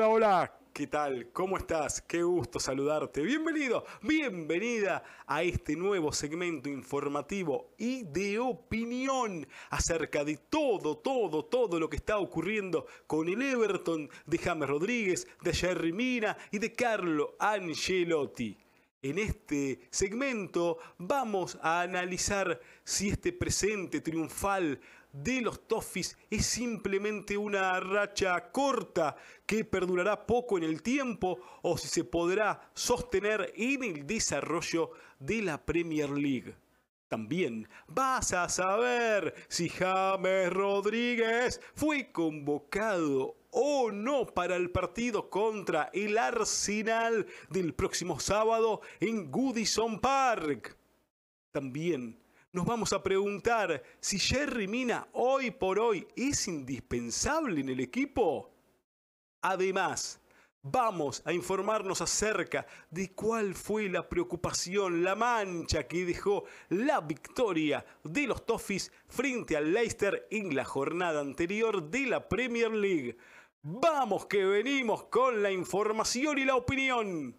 Hola, hola. ¿Qué tal? ¿Cómo estás? Qué gusto saludarte. Bienvenido, bienvenida a este nuevo segmento informativo y de opinión acerca de todo, todo, todo lo que está ocurriendo con el Everton de James Rodríguez, de Jerry Mina y de Carlo Angelotti. En este segmento vamos a analizar si este presente triunfal de los Toffees es simplemente una racha corta que perdurará poco en el tiempo o si se podrá sostener en el desarrollo de la Premier League. También vas a saber si James Rodríguez fue convocado o no para el partido contra el Arsenal del próximo sábado en Goodison Park. También nos vamos a preguntar si Jerry Mina hoy por hoy es indispensable en el equipo. Además, vamos a informarnos acerca de cuál fue la preocupación, la mancha que dejó la victoria de los Toffees frente al Leicester en la jornada anterior de la Premier League. Vamos que venimos con la información y la opinión.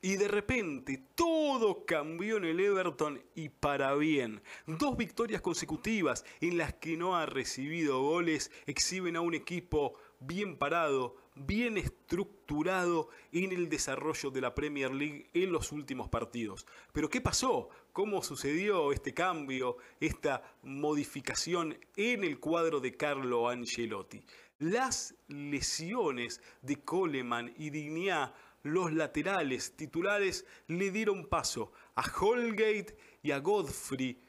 Y de repente todo cambió en el Everton y para bien. Dos victorias consecutivas en las que no ha recibido goles exhiben a un equipo bien parado, bien estructurado en el desarrollo de la Premier League en los últimos partidos. Pero ¿qué pasó? ¿Cómo sucedió este cambio, esta modificación en el cuadro de Carlo Ancelotti? Las lesiones de Coleman y Digná los laterales titulares le dieron paso a Holgate y a Godfrey,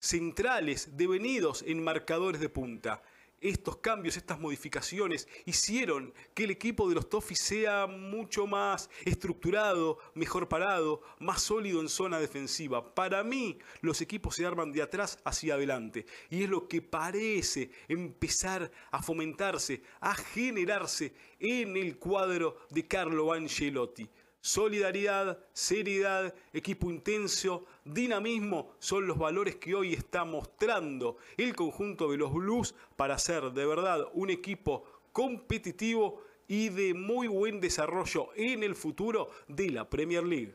centrales devenidos en marcadores de punta estos cambios, estas modificaciones hicieron que el equipo de los Toffees sea mucho más estructurado, mejor parado, más sólido en zona defensiva. Para mí, los equipos se arman de atrás hacia adelante y es lo que parece empezar a fomentarse, a generarse en el cuadro de Carlo Angelotti. Solidaridad, seriedad, equipo intenso, dinamismo son los valores que hoy está mostrando el conjunto de los Blues para ser de verdad un equipo competitivo y de muy buen desarrollo en el futuro de la Premier League.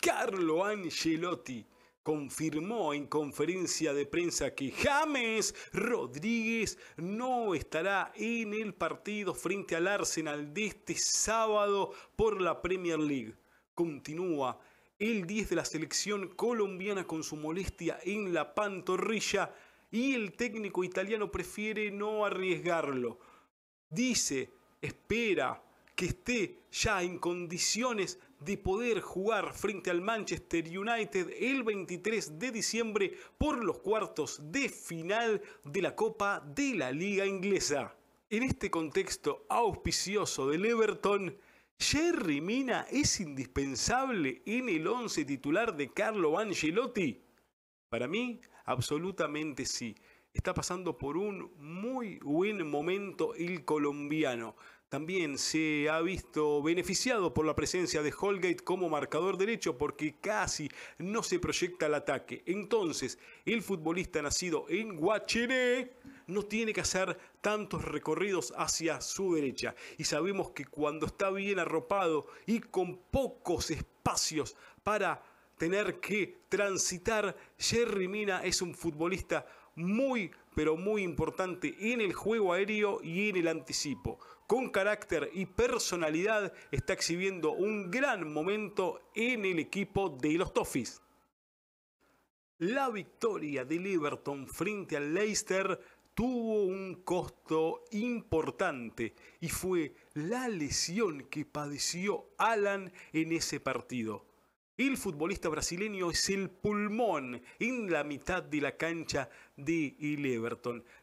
Carlo Angelotti confirmó en conferencia de prensa que James Rodríguez no estará en el partido frente al Arsenal de este sábado por la Premier League. Continúa el 10 de la selección colombiana con su molestia en la pantorrilla y el técnico italiano prefiere no arriesgarlo. Dice, espera que esté ya en condiciones de poder jugar frente al Manchester United el 23 de diciembre por los cuartos de final de la Copa de la Liga Inglesa. En este contexto auspicioso del Everton, Jerry Mina es indispensable en el once titular de Carlo Angelotti. Para mí, absolutamente sí. Está pasando por un muy buen momento el colombiano. También se ha visto beneficiado por la presencia de Holgate como marcador derecho porque casi no se proyecta el ataque. Entonces, el futbolista nacido en Guachiné no tiene que hacer tantos recorridos hacia su derecha. Y sabemos que cuando está bien arropado y con pocos espacios para tener que transitar, Jerry Mina es un futbolista muy pero muy importante en el juego aéreo y en el anticipo. Con carácter y personalidad está exhibiendo un gran momento en el equipo de los Toffees. La victoria de Everton frente al Leicester tuvo un costo importante y fue la lesión que padeció Alan en ese partido. El futbolista brasileño es el pulmón en la mitad de la cancha de y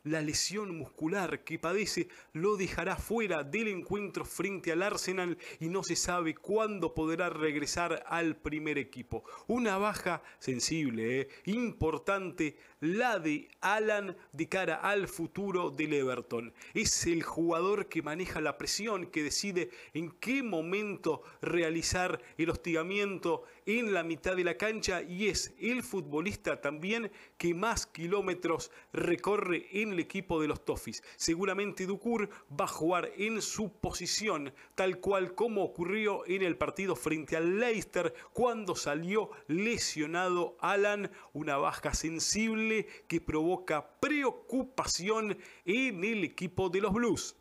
La lesión muscular que padece lo dejará fuera del encuentro frente al Arsenal y no se sabe cuándo podrá regresar al primer equipo. Una baja sensible, eh, importante, la de Alan de cara al futuro del Everton. Es el jugador que maneja la presión, que decide en qué momento realizar el hostigamiento en la mitad de la cancha y es el futbolista también que más kilómetros recorre en el equipo de los Toffis. Seguramente Ducur va a jugar en su posición, tal cual como ocurrió en el partido frente al Leicester cuando salió lesionado Alan, una baja sensible que provoca preocupación en el equipo de los Blues.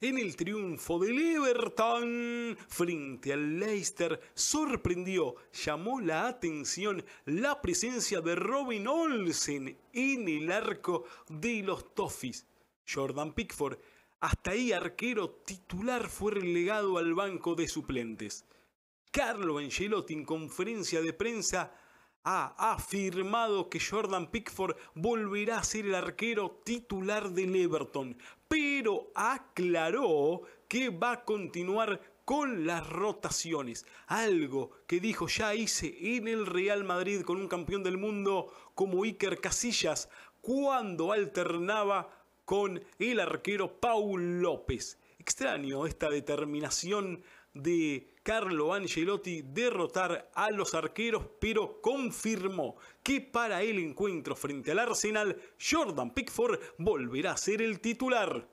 En el triunfo de Everton frente al Leicester sorprendió, llamó la atención la presencia de Robin Olsen en el arco de los Toffees. Jordan Pickford, hasta ahí arquero titular, fue relegado al banco de suplentes. Carlo Angelotti en conferencia de prensa ha afirmado que Jordan Pickford volverá a ser el arquero titular de Everton, pero aclaró que va a continuar con las rotaciones. Algo que dijo ya hice en el Real Madrid con un campeón del mundo como Iker Casillas cuando alternaba con el arquero Paul López. Extraño esta determinación de Carlo Angelotti derrotar a los arqueros, pero confirmó que para el encuentro frente al Arsenal, Jordan Pickford volverá a ser el titular.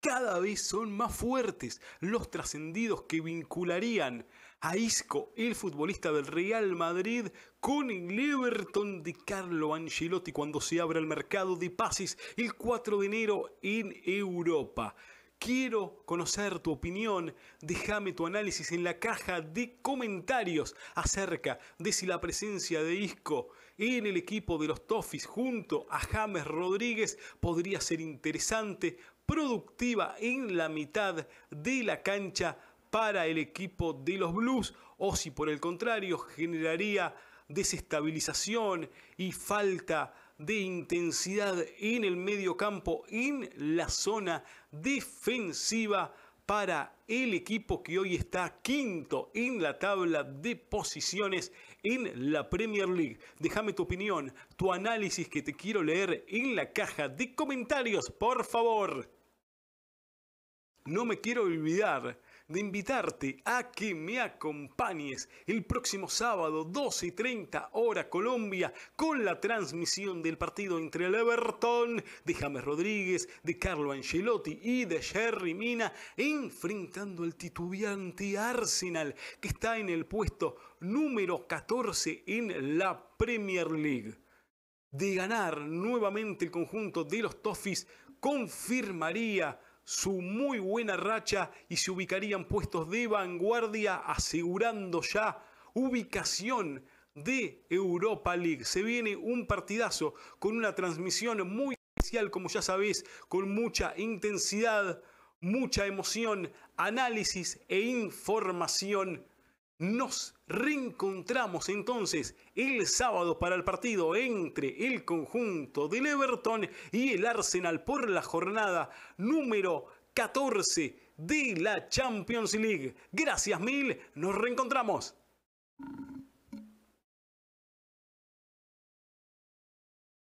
Cada vez son más fuertes los trascendidos que vincularían a Isco, el futbolista del Real Madrid, con el Everton de Carlo Angelotti cuando se abra el mercado de pases el 4 de enero en Europa. Quiero conocer tu opinión. Déjame tu análisis en la caja de comentarios acerca de si la presencia de Isco en el equipo de los Toffees junto a James Rodríguez podría ser interesante, productiva en la mitad de la cancha para el equipo de los Blues o si por el contrario generaría desestabilización y falta de de intensidad en el medio campo, en la zona defensiva para el equipo que hoy está quinto en la tabla de posiciones en la Premier League. Déjame tu opinión, tu análisis que te quiero leer en la caja de comentarios, por favor. No me quiero olvidar de invitarte a que me acompañes el próximo sábado 12 y 30 hora Colombia con la transmisión del partido entre el Everton de James Rodríguez, de Carlo Ancelotti y de Jerry Mina enfrentando al titubeante Arsenal que está en el puesto número 14 en la Premier League de ganar nuevamente el conjunto de los Toffees confirmaría su muy buena racha y se ubicarían puestos de vanguardia asegurando ya ubicación de Europa League. Se viene un partidazo con una transmisión muy especial, como ya sabéis, con mucha intensidad, mucha emoción, análisis e información nos reencontramos entonces el sábado para el partido entre el conjunto del Everton y el Arsenal por la jornada número 14 de la Champions League. Gracias mil, nos reencontramos.